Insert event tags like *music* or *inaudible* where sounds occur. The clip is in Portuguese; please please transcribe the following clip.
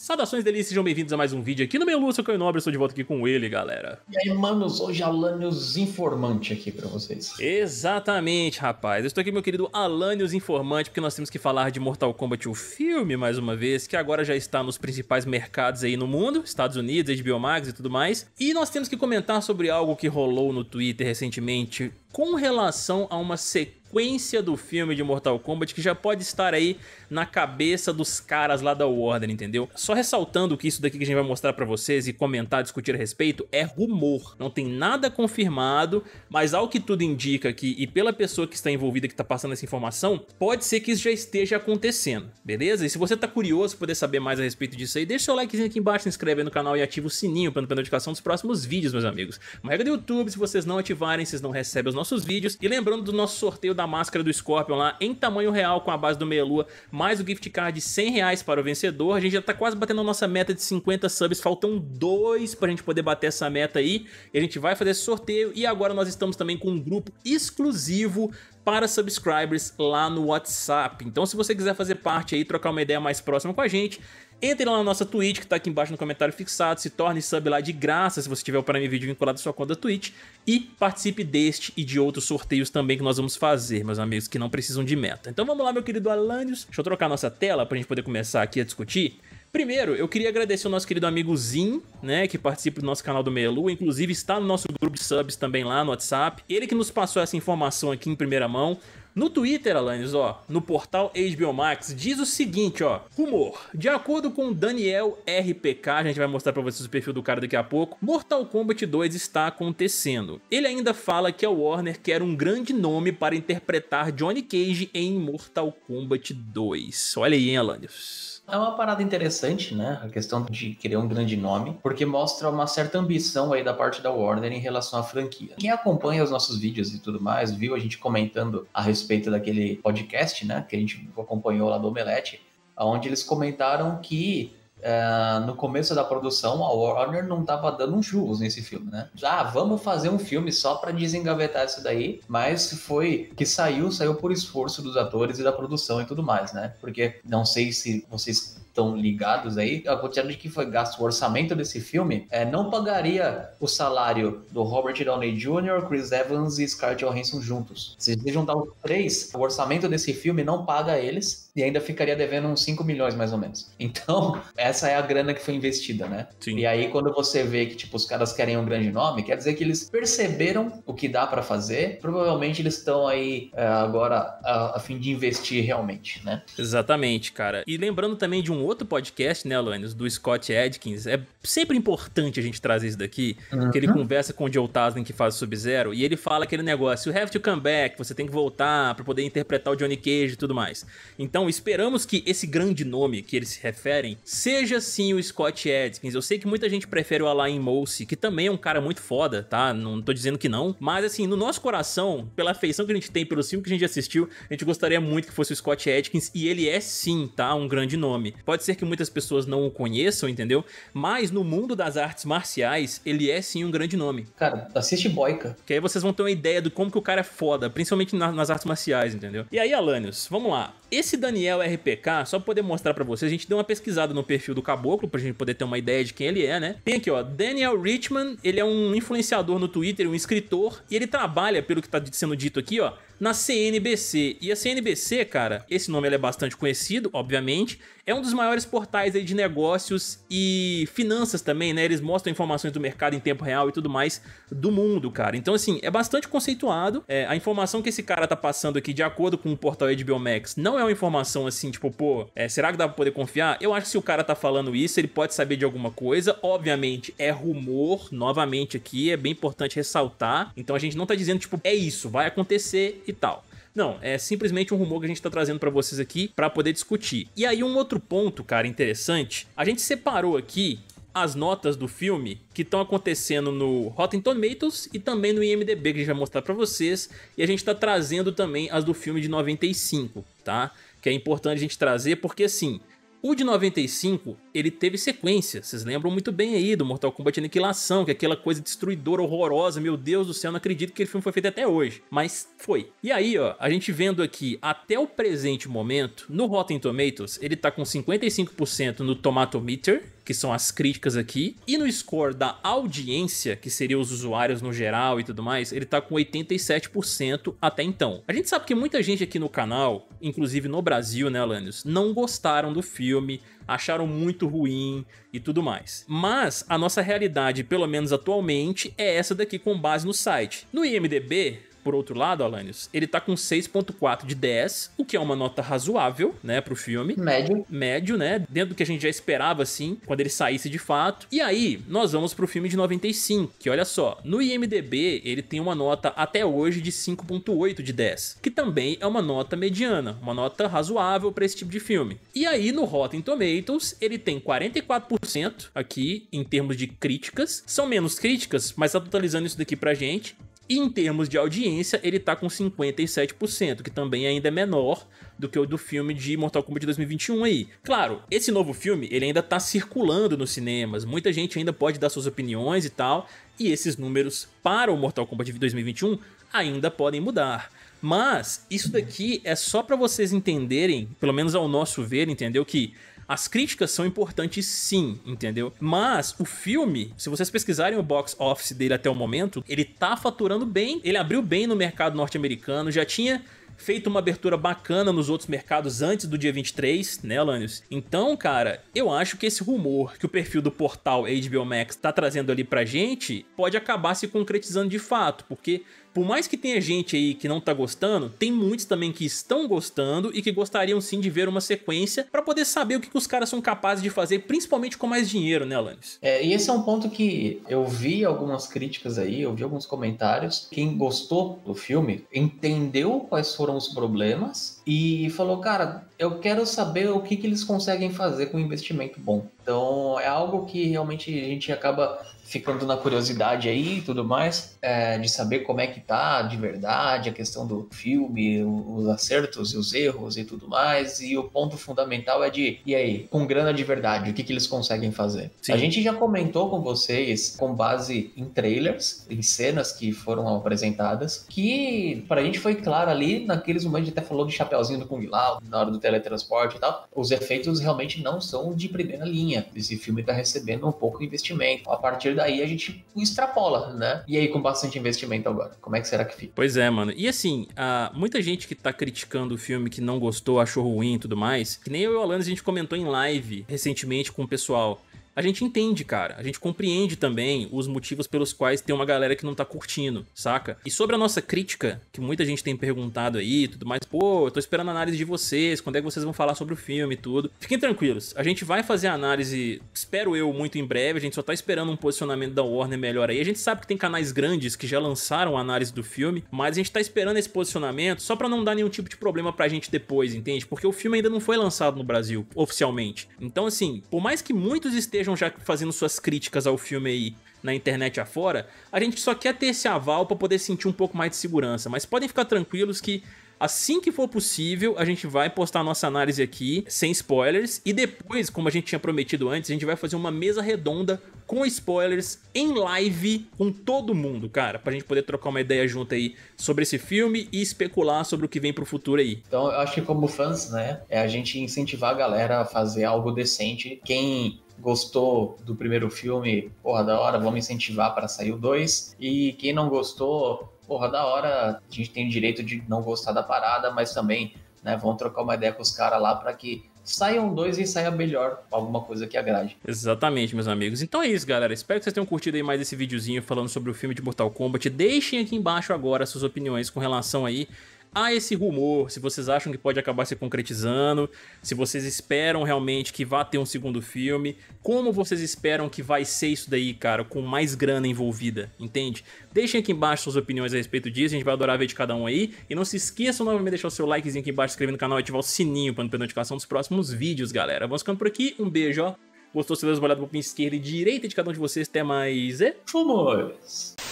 Saudações delícias, sejam bem-vindos a mais um vídeo aqui no meu Lúcio Caio Nobre, estou de volta aqui com ele, galera. E aí, manos, hoje Alanios Informante aqui para vocês. Exatamente, rapaz. Eu estou aqui, meu querido Alanios Informante, porque nós temos que falar de Mortal Kombat, o filme, mais uma vez, que agora já está nos principais mercados aí no mundo, Estados Unidos, HBO Max e tudo mais. E nós temos que comentar sobre algo que rolou no Twitter recentemente com relação a uma sequência sequência do filme de Mortal Kombat que já pode estar aí na cabeça dos caras lá da Warner, entendeu? Só ressaltando que isso daqui que a gente vai mostrar pra vocês e comentar, discutir a respeito, é rumor. Não tem nada confirmado, mas ao que tudo indica aqui e pela pessoa que está envolvida que está passando essa informação, pode ser que isso já esteja acontecendo, beleza? E se você tá curioso poder saber mais a respeito disso aí, deixa seu likezinho aqui embaixo, se inscreve no canal e ativa o sininho para não perder notificação dos próximos vídeos, meus amigos. Uma regra do YouTube, se vocês não ativarem, vocês não recebem os nossos vídeos. E lembrando do nosso sorteio da máscara do Scorpion lá em tamanho real com a base do Meia Lua, mais o gift card de 100 reais para o vencedor. A gente já tá quase batendo a nossa meta de 50 subs, faltam dois a gente poder bater essa meta aí. E a gente vai fazer esse sorteio e agora nós estamos também com um grupo exclusivo para subscribers lá no WhatsApp. Então se você quiser fazer parte aí, trocar uma ideia mais próxima com a gente, entre lá na nossa Twitch, que tá aqui embaixo no comentário fixado, se torne sub lá de graça se você tiver o Prime Video vinculado à sua conta Twitch e participe deste e de outros sorteios também que nós vamos fazer, meus amigos, que não precisam de meta. Então vamos lá, meu querido Alanios, deixa eu trocar nossa tela pra gente poder começar aqui a discutir Primeiro, eu queria agradecer o nosso querido amigo Zin, né, que participa do nosso canal do Meia Lua, inclusive está no nosso grupo de subs também lá no WhatsApp. Ele que nos passou essa informação aqui em primeira mão. No Twitter, Alanis, ó, no portal HBO Max, diz o seguinte, ó, rumor. De acordo com Daniel RPK, a gente vai mostrar pra vocês o perfil do cara daqui a pouco, Mortal Kombat 2 está acontecendo. Ele ainda fala que a Warner quer um grande nome para interpretar Johnny Cage em Mortal Kombat 2. Olha aí, hein, Alanis é uma parada interessante, né? A questão de querer um grande nome, porque mostra uma certa ambição aí da parte da Warner em relação à franquia. Quem acompanha os nossos vídeos e tudo mais, viu a gente comentando a respeito daquele podcast, né? Que a gente acompanhou lá do Omelete, onde eles comentaram que é, no começo da produção, a Warner não estava dando uns juros nesse filme, né? Já ah, vamos fazer um filme só para desengavetar isso daí, mas foi que saiu, saiu por esforço dos atores e da produção e tudo mais, né? Porque não sei se vocês estão ligados aí, a quantidade que foi gasto o orçamento desse filme, é, não pagaria o salário do Robert Downey Jr., Chris Evans e Scarlett Johansson juntos. Se juntar os três, o orçamento desse filme não paga eles, e ainda ficaria devendo uns 5 milhões mais ou menos. *laughs* Então, essa é a grana que foi investida, né? Sim. E aí, quando você vê que, tipo, os caras querem um grande nome, quer dizer que eles perceberam o que dá para fazer, provavelmente eles estão aí é, agora a, a, fim de investir realmente, né? Exatamente, cara. E lembrando também de um outro podcast, né, Alanis, do Scott Adkins, é sempre importante a gente trazer isso daqui, uhum. que ele uhum. conversa com o Joe Taslim que faz Sub-Zero, e ele fala aquele negócio, you have to come back, você tem que voltar para poder interpretar o Johnny Cage e tudo mais. Então, esperamos que esse grande nome que eles se referem seja sim o Scott Edkins. Eu sei que muita gente prefere o Alain Mosse, que também é um cara muito foda, tá? Não tô dizendo que não. Mas, assim, no nosso coração, pela afeição que a gente tem pelo filme que a gente assistiu, a gente gostaria muito que fosse o Scott Edkins E ele é sim, tá? Um grande nome. Pode ser que muitas pessoas não o conheçam, entendeu? Mas no mundo das artes marciais, ele é sim um grande nome. Cara, assiste Boica. Que aí vocês vão ter uma ideia do como que o cara é foda, principalmente nas artes marciais, entendeu? E aí, Alanios, vamos lá. Esse Daniel RPK, só pra poder mostrar pra vocês, a gente deu uma pesquisada no perfil do caboclo, pra gente poder ter uma ideia de quem ele é, né? Tem aqui, ó, Daniel Richman, ele é um influenciador no Twitter, um escritor, e ele trabalha, pelo que tá sendo dito aqui, ó, na CNBC. E a CNBC, cara, esse nome é bastante conhecido, obviamente, é um dos maiores portais de negócios e finanças também, né? Eles mostram informações do mercado em tempo real e tudo mais do mundo, cara. Então, assim, é bastante conceituado. É, a informação que esse cara tá passando aqui, de acordo com o portal HBO Max, não é uma informação assim, tipo, pô, é, será que dá pra poder confiar? Eu acho que se o cara tá falando isso, ele pode saber de alguma coisa. Obviamente, é rumor, novamente aqui, é bem importante ressaltar. Então, a gente não tá dizendo, tipo, é isso, vai acontecer e tal. Não, é simplesmente um rumor que a gente está trazendo para vocês aqui para poder discutir. E aí um outro ponto, cara, interessante, a gente separou aqui as notas do filme que estão acontecendo no Rotten Tomatoes e também no IMDb que a gente vai mostrar para vocês, e a gente está trazendo também as do filme de 95, tá? Que é importante a gente trazer porque assim, o de 95, ele teve sequência, vocês lembram muito bem aí do Mortal Kombat Aniquilação, que é aquela coisa destruidora, horrorosa, meu Deus do céu, não acredito que aquele filme foi feito até hoje, mas foi. E aí, ó, a gente vendo aqui até o presente momento, no Rotten Tomatoes, ele tá com 55% no Tomato Meter, que são as críticas aqui. E no score da audiência, que seria os usuários no geral e tudo mais, ele tá com 87% até então. A gente sabe que muita gente aqui no canal, inclusive no Brasil, né, Alanios, não gostaram do filme, acharam muito ruim e tudo mais. Mas a nossa realidade, pelo menos atualmente, é essa daqui com base no site. No IMDB, por outro lado, Alanios, ele tá com 6.4 de 10, o que é uma nota razoável, né, pro filme. Médio. Médio, né, dentro do que a gente já esperava, assim, quando ele saísse de fato. E aí, nós vamos pro filme de 95, que olha só, no IMDB ele tem uma nota até hoje de 5.8 de 10, que também é uma nota mediana, uma nota razoável para esse tipo de filme. E aí, no Rotten Tomatoes, ele tem 44% aqui, em termos de críticas, são menos críticas, mas tá totalizando isso daqui pra gente, e em termos de audiência, ele tá com 57%, que também ainda é menor do que o do filme de Mortal Kombat 2021 aí. Claro, esse novo filme, ele ainda tá circulando nos cinemas, muita gente ainda pode dar suas opiniões e tal, e esses números para o Mortal Kombat de 2021 ainda podem mudar. Mas isso daqui é só para vocês entenderem, pelo menos ao nosso ver, entendeu que as críticas são importantes sim, entendeu? Mas o filme, se vocês pesquisarem o box office dele até o momento, ele tá faturando bem, ele abriu bem no mercado norte-americano, já tinha feito uma abertura bacana nos outros mercados antes do dia 23, né, Alanios? Então, cara, eu acho que esse rumor que o perfil do portal HBO Max tá trazendo ali pra gente pode acabar se concretizando de fato, porque por mais que tenha gente aí que não tá gostando, tem muitos também que estão gostando e que gostariam sim de ver uma sequência para poder saber o que, que os caras são capazes de fazer, principalmente com mais dinheiro, né, Alanis? É, e esse é um ponto que eu vi algumas críticas aí, eu vi alguns comentários. Quem gostou do filme entendeu quais foram os problemas e falou, cara, eu quero saber o que, que eles conseguem fazer com um investimento bom. Então é algo que realmente a gente acaba ficando na curiosidade aí e tudo mais, é, de saber como é que tá de verdade, a questão do filme, os acertos e os erros e tudo mais. E o ponto fundamental é de, e aí, com grana de verdade, o que, que eles conseguem fazer? Sim. A gente já comentou com vocês, com base em trailers, em cenas que foram apresentadas, que pra gente foi claro ali, naqueles momentos a gente até falou de chapéu legalzinho do Kung Lao na hora do teletransporte e tal, os efeitos realmente não são de primeira linha. Esse filme está recebendo um pouco de investimento. A partir daí a gente extrapola, né? E aí com bastante investimento agora, como é que será que fica? Pois é, mano. E assim, uh, muita gente que tá criticando o filme, que não gostou, achou ruim e tudo mais, que nem eu e o Alanis a gente comentou em live recentemente com o pessoal a gente entende, cara. A gente compreende também os motivos pelos quais tem uma galera que não tá curtindo, saca? E sobre a nossa crítica, que muita gente tem perguntado aí tudo mais, pô, eu tô esperando a análise de vocês, quando é que vocês vão falar sobre o filme e tudo. Fiquem tranquilos, a gente vai fazer a análise, espero eu, muito em breve. A gente só tá esperando um posicionamento da Warner melhor aí. A gente sabe que tem canais grandes que já lançaram a análise do filme, mas a gente tá esperando esse posicionamento só para não dar nenhum tipo de problema pra gente depois, entende? Porque o filme ainda não foi lançado no Brasil, oficialmente. Então, assim, por mais que muitos estejam estejam já fazendo suas críticas ao filme aí na internet afora, a gente só quer ter esse aval para poder sentir um pouco mais de segurança. Mas podem ficar tranquilos que Assim que for possível, a gente vai postar a nossa análise aqui, sem spoilers. E depois, como a gente tinha prometido antes, a gente vai fazer uma mesa redonda com spoilers em live com todo mundo, cara. Pra gente poder trocar uma ideia junto aí sobre esse filme e especular sobre o que vem pro futuro aí. Então, eu acho que como fãs, né, é a gente incentivar a galera a fazer algo decente. Quem gostou do primeiro filme, porra, da hora, vamos incentivar para sair o 2. E quem não gostou, porra, da hora, a gente tem o direito de não gostar da parada, mas também, né, vamos trocar uma ideia com os caras lá para que saiam dois e saia melhor alguma coisa que agrade. Exatamente, meus amigos. Então é isso, galera. Espero que vocês tenham curtido aí mais esse videozinho falando sobre o filme de Mortal Kombat. Deixem aqui embaixo agora suas opiniões com relação aí há esse rumor, se vocês acham que pode acabar se concretizando, se vocês esperam realmente que vá ter um segundo filme, como vocês esperam que vai ser isso daí, cara, com mais grana envolvida, entende? Deixem aqui embaixo suas opiniões a respeito disso, a gente vai adorar ver de cada um aí. E não se esqueçam novamente de deixar o seu likezinho aqui embaixo, inscrever no canal e ativar o sininho para não perder notificação dos próximos vídeos, galera. Vamos ficando por aqui, um beijo, ó. Gostou? Se deu uma olhada pra esquerda e direita de cada um de vocês, até mais e... Fomos!